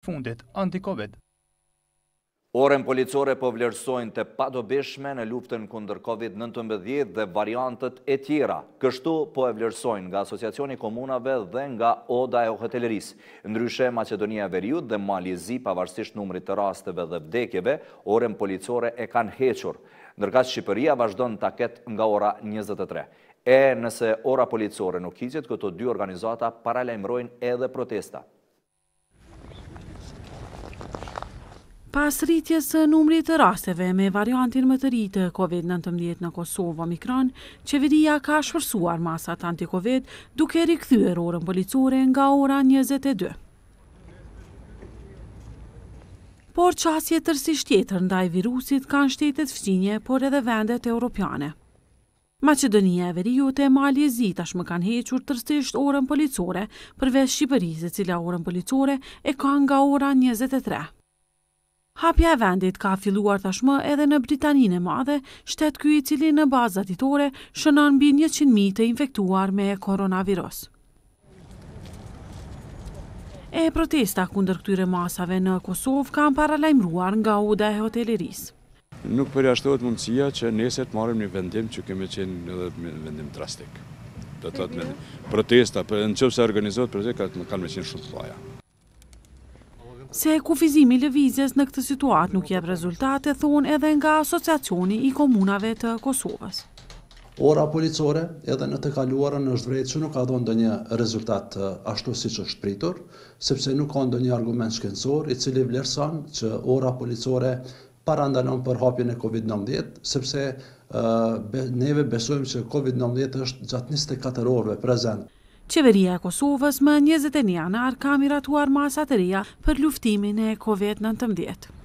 fundit anti-Covid. Oren policore po vlerësojnë të padobishme në luftën kunder Covid-19 dhe variantët e tjera. Kështu po e vlerësojnë nga Asociacioni Komunave dhe nga Oda e Hotelleris. Ndryshe Macedonia Veriut dhe Malizi pavarësisht numri të rasteve dhe vdekjeve, oren policore e kanë hequr. Nërka Shqipëria vazhdo në taket nga ora 23. E nëse ora policore nuk izjet, këto dy organizata paralajmrojnë edhe protesta. Pas rritjes së numrit të rasteve me variantin më të rritë COVID-19 në Kosovë o Mikron, qeveria ka shpërsuar masat anti-COVID duke rikthyër orën policore nga ora 22. Por qasje tërsi tjetër ndaj virusit kanë shtetet fqinje, por edhe vendet europiane. Macedonia e Veriut e Mali e zi tashmë kanë hequr tërsisht orën policore, përve Shqipërisë cila orën policore e ka nga ora 23. Hapja e vendit ka filluar tashmë edhe në Britaninë e Madhe, shtet ky i cili në bazat ditore shënon mbi 100.000 të infektuar me koronavirus. E protesta kundër këtyre masave në Kosovë kanë paralajmëruar nga oda e hotelerisë. Nuk përjashtohet mundësia që nesër të marrim një vendim që kemi qenë edhe vendim drastik. të protesta, për, qëpë se organizohet protesta, kanë me qenë shumë të vaja. Se e kufizimi levizjes në këtë situatë nuk jebë rezultate, thonë edhe nga asociacioni i komunave të Kosovës. Ora policore edhe në të kaluarën është vrejtë që nuk ka dhonë dhe një rezultat ashtu si që është pritur, sepse nuk ka ndë një argument shkencor i cili vlerësan që ora policore parandalon për hapjën e COVID-19, sepse neve besojmë që COVID-19 është gjatë 24 orëve prezent. Qeveria e Kosovës më 21 janar ka miratuar masat e reja për luftimin e COVID-19.